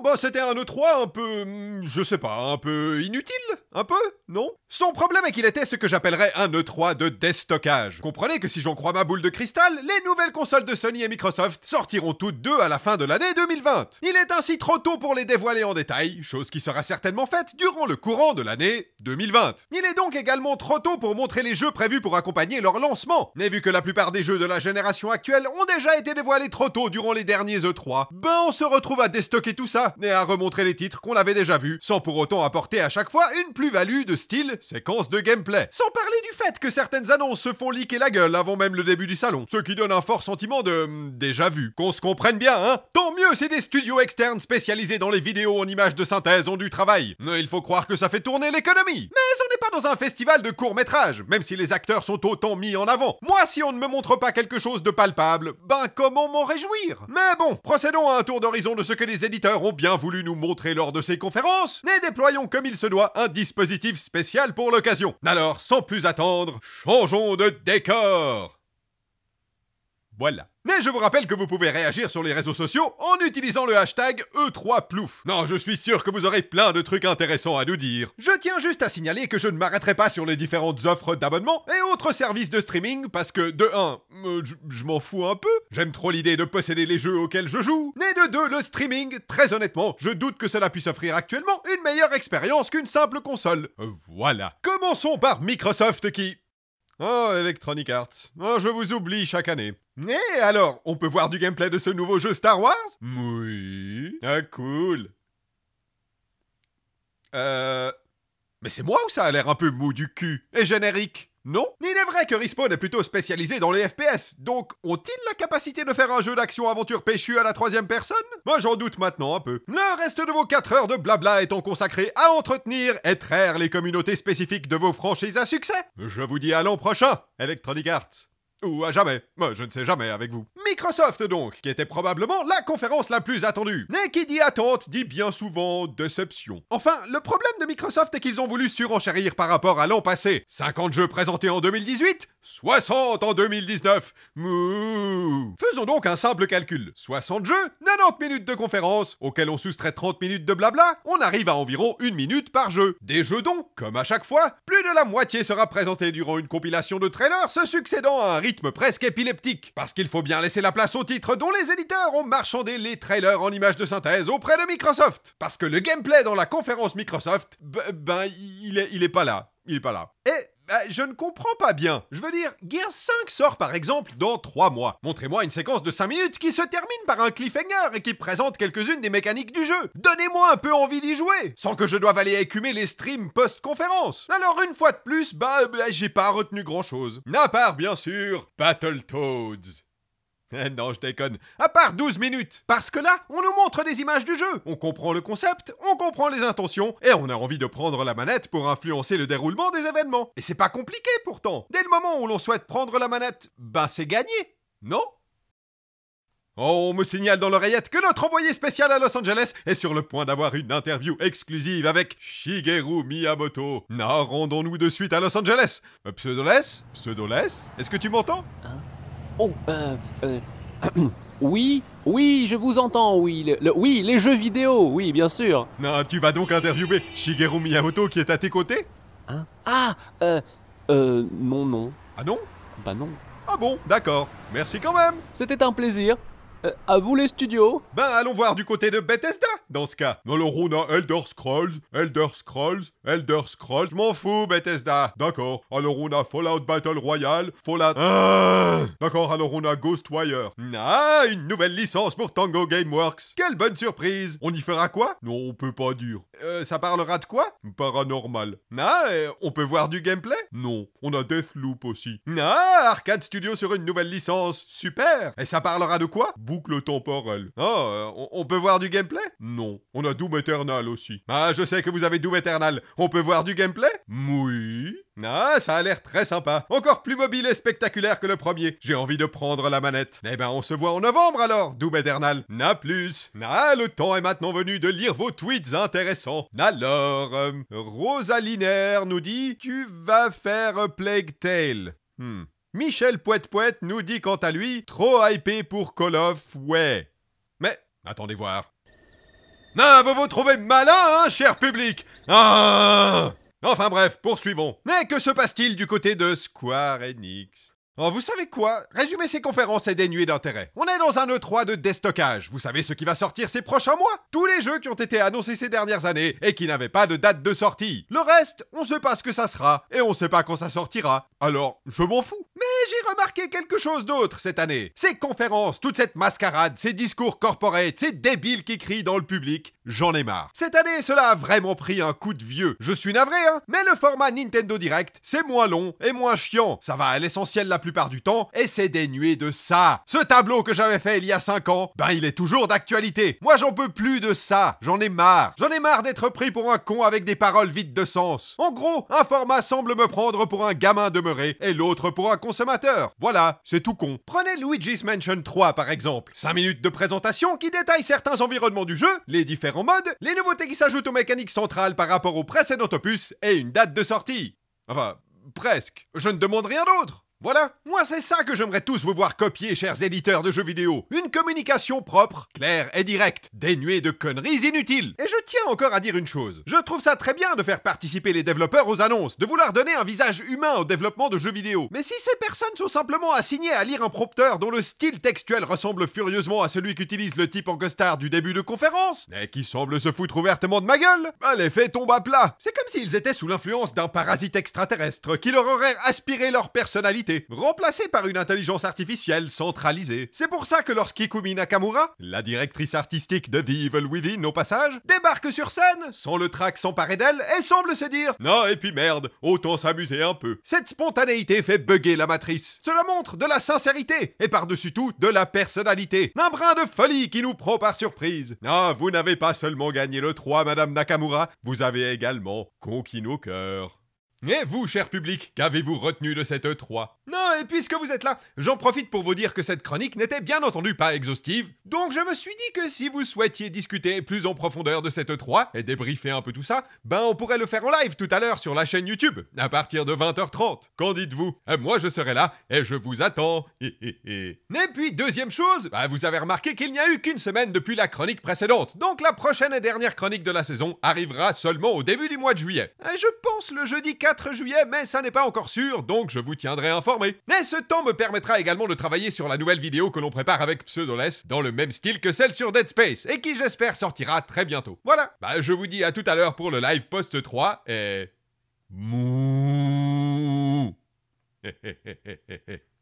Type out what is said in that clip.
bah c'était un E3 un peu... Hmm, je sais pas, un peu inutile Un peu Non Son problème est qu'il était ce que j'appellerais un E3 de déstockage. Comprenez que si j'en crois ma boule de cristal, les nouvelles consoles de Sony et Microsoft sortiront toutes deux à la fin de l'année 2020. Il est ainsi trop tôt pour les dévoiler en détail, chose qui sera certainement faite durant le courant de l'année 2020. Il est donc également trop tôt pour montrer les jeux prévus pour accompagner leur lancement. Mais vu que la plupart des jeux de la génération actuelle ont déjà été dévoilés trop tôt durant les derniers E3, ben on se retrouve à déstocker tout ça et à remontrer les titres qu'on avait déjà vus, sans pour autant apporter à chaque fois une plus-value de style, séquence de gameplay. Sans parler du fait que certaines annonces se font liquer la gueule avant même le début du salon, ce qui donne un fort sentiment de... Hum, déjà vu. Qu'on se comprenne bien, hein Tant mieux si des studios externes spécialisés dans les vidéos en images de synthèse ont du travail. Mais il faut croire que ça fait tourner l'économie. Mais dans un festival de court métrage, même si les acteurs sont autant mis en avant. Moi, si on ne me montre pas quelque chose de palpable, ben comment m'en réjouir Mais bon, procédons à un tour d'horizon de ce que les éditeurs ont bien voulu nous montrer lors de ces conférences, et déployons comme il se doit un dispositif spécial pour l'occasion. Alors, sans plus attendre, changeons de décor voilà. Mais je vous rappelle que vous pouvez réagir sur les réseaux sociaux en utilisant le hashtag E3Plouf. Non, je suis sûr que vous aurez plein de trucs intéressants à nous dire. Je tiens juste à signaler que je ne m'arrêterai pas sur les différentes offres d'abonnement et autres services de streaming parce que, de 1, euh, je m'en fous un peu. J'aime trop l'idée de posséder les jeux auxquels je joue. Et de 2, le streaming, très honnêtement, je doute que cela puisse offrir actuellement une meilleure expérience qu'une simple console. Euh, voilà. Commençons par Microsoft qui... Oh, Electronic Arts. Oh, je vous oublie chaque année. Eh alors, on peut voir du gameplay de ce nouveau jeu Star Wars Oui. Ah cool. Euh... Mais c'est moi ou ça a l'air un peu mou du cul Et générique non Il est vrai que Respawn est plutôt spécialisé dans les FPS, donc ont-ils la capacité de faire un jeu d'action-aventure péchu à la troisième personne Moi j'en doute maintenant un peu. Le reste de vos 4 heures de blabla étant consacré à entretenir et traire les communautés spécifiques de vos franchises à succès. Je vous dis à l'an prochain, Electronic Arts. Ou à jamais. Moi, je ne sais jamais avec vous. Microsoft donc, qui était probablement la conférence la plus attendue. Mais qui dit attente dit bien souvent déception. Enfin, le problème de Microsoft est qu'ils ont voulu surenchérir par rapport à l'an passé. 50 jeux présentés en 2018 60 en 2019. Faisons donc un simple calcul. 60 jeux, 90 minutes de conférence, auxquelles on soustrait 30 minutes de blabla, on arrive à environ une minute par jeu. Des jeux dont, comme à chaque fois, plus de la moitié sera présentée durant une compilation de trailers se succédant à un rythme presque épileptique. Parce qu'il faut bien laisser la place aux titres dont les éditeurs ont marchandé les trailers en images de synthèse auprès de Microsoft. Parce que le gameplay dans la conférence Microsoft, ben, il est, il est pas là. Il est pas là. Et ah, je ne comprends pas bien. Je veux dire, Gears 5 sort par exemple dans 3 mois. Montrez-moi une séquence de 5 minutes qui se termine par un cliffhanger et qui présente quelques-unes des mécaniques du jeu. Donnez-moi un peu envie d'y jouer, sans que je doive aller écumer les streams post-conférence. Alors une fois de plus, bah, euh, bah j'ai pas retenu grand-chose. À part bien sûr, Battletoads. non, je déconne. À part 12 minutes. Parce que là, on nous montre des images du jeu. On comprend le concept, on comprend les intentions, et on a envie de prendre la manette pour influencer le déroulement des événements. Et c'est pas compliqué pourtant. Dès le moment où l'on souhaite prendre la manette, ben c'est gagné. Non Oh, on me signale dans l'oreillette que notre envoyé spécial à Los Angeles est sur le point d'avoir une interview exclusive avec Shigeru Miyamoto. Non, rendons-nous de suite à Los Angeles. Euh, pseudoless Pseudoless Est-ce que tu m'entends hein? Oh, euh, euh oui, oui, je vous entends, oui, oui, les jeux vidéo, oui, bien sûr. Non, tu vas donc interviewer Shigeru Miyamoto qui est à tes côtés Hein Ah, euh, euh, non, non. Ah non Bah non. Ah bon, d'accord. Merci quand même. C'était un plaisir. Euh, à vous les studios Ben allons voir du côté de Bethesda dans ce cas. Alors on a Elder Scrolls, Elder Scrolls, Elder Scrolls, m'en fous Bethesda. D'accord, alors on a Fallout Battle Royale, Fallout... Ah D'accord, alors on a Ghostwire. Ah, une nouvelle licence pour Tango Gameworks. Quelle bonne surprise On y fera quoi Non, on peut pas dire. Euh, ça parlera de quoi Paranormal. Ah, on peut voir du gameplay Non. On a Deathloop aussi. Ah, Arcade Studio sur une nouvelle licence. Super Et ça parlera de quoi boucle temporelle. oh, on, peut voir du gameplay Non. On a Doom Eternal aussi. Ah, je sais que vous avez Doom Eternal. On peut voir du gameplay Oui. Ah, ça a l'air très sympa. Encore plus mobile et spectaculaire que le premier. J'ai envie de prendre la manette. Eh ben, on se voit en novembre alors, Doom Eternal. Na plus. Ah, le temps est maintenant venu de lire vos tweets intéressants. Alors, euh, Rosaliner nous dit Tu vas faire Plague Tale. Hmm. Michel Poète Poète nous dit quant à lui trop hypé pour Call of, ouais. Mais attendez voir. Non, vous vous trouvez malin, hein, cher public ah Enfin bref, poursuivons. Mais que se passe-t-il du côté de Square Enix Oh, vous savez quoi Résumer ces conférences est dénué d'intérêt. On est dans un E3 de déstockage. Vous savez ce qui va sortir ces prochains mois Tous les jeux qui ont été annoncés ces dernières années et qui n'avaient pas de date de sortie. Le reste, on sait pas ce que ça sera et on sait pas quand ça sortira. Alors, je m'en fous. Mais j'ai remarqué quelque chose d'autre cette année. Ces conférences, toute cette mascarade, ces discours corporate, ces débiles qui crient dans le public, j'en ai marre. Cette année, cela a vraiment pris un coup de vieux. Je suis navré, hein, mais le format Nintendo Direct, c'est moins long et moins chiant. Ça va à l'essentiel la plupart du temps, et c'est dénué de ça. Ce tableau que j'avais fait il y a 5 ans, ben il est toujours d'actualité. Moi, j'en peux plus de ça. J'en ai marre. J'en ai marre d'être pris pour un con avec des paroles vides de sens. En gros, un format semble me prendre pour un gamin demeuré et l'autre pour un con voilà, c'est tout con. Prenez Luigi's Mansion 3 par exemple. 5 minutes de présentation qui détaille certains environnements du jeu, les différents modes, les nouveautés qui s'ajoutent aux mécaniques centrales par rapport au précédent opus et une date de sortie. Enfin, presque. Je ne demande rien d'autre. Voilà, moi c'est ça que j'aimerais tous vous voir copier, chers éditeurs de jeux vidéo. Une communication propre, claire et directe, dénuée de conneries inutiles. Et je tiens encore à dire une chose. Je trouve ça très bien de faire participer les développeurs aux annonces, de vouloir donner un visage humain au développement de jeux vidéo. Mais si ces personnes sont simplement assignées à lire un prompteur dont le style textuel ressemble furieusement à celui qu'utilise le type en du début de conférence, et qui semble se foutre ouvertement de ma gueule, bah l'effet tombe à plat. C'est comme s'ils étaient sous l'influence d'un parasite extraterrestre qui leur aurait aspiré leur personnalité remplacée par une intelligence artificielle centralisée. C'est pour ça que lorsqu'Ikumi Nakamura, la directrice artistique de The Evil Within au passage, débarque sur scène, sans le trac s'emparer d'elle, et semble se dire « non et puis merde, autant s'amuser un peu ». Cette spontanéité fait bugger la matrice. Cela montre de la sincérité, et par-dessus tout, de la personnalité. Un brin de folie qui nous prend par surprise. Ah, vous n'avez pas seulement gagné le 3, Madame Nakamura, vous avez également conquis nos cœurs. Et vous, cher public, qu'avez-vous retenu de cette E3 non, et puisque vous êtes là, j'en profite pour vous dire que cette chronique n'était bien entendu pas exhaustive, donc je me suis dit que si vous souhaitiez discuter plus en profondeur de cette 3 et débriefer un peu tout ça, ben on pourrait le faire en live tout à l'heure sur la chaîne YouTube, à partir de 20h30. Qu'en dites-vous euh, Moi je serai là et je vous attends. et puis deuxième chose, bah, vous avez remarqué qu'il n'y a eu qu'une semaine depuis la chronique précédente, donc la prochaine et dernière chronique de la saison arrivera seulement au début du mois de juillet. Euh, je pense le jeudi 4 juillet, mais ça n'est pas encore sûr, donc je vous tiendrai informé mais ce temps me permettra également de travailler sur la nouvelle vidéo que l'on prépare avec Pseudoless, dans le même style que celle sur Dead Space, et qui j'espère sortira très bientôt. Voilà, bah je vous dis à tout à l'heure pour le live post 3, et... Mouh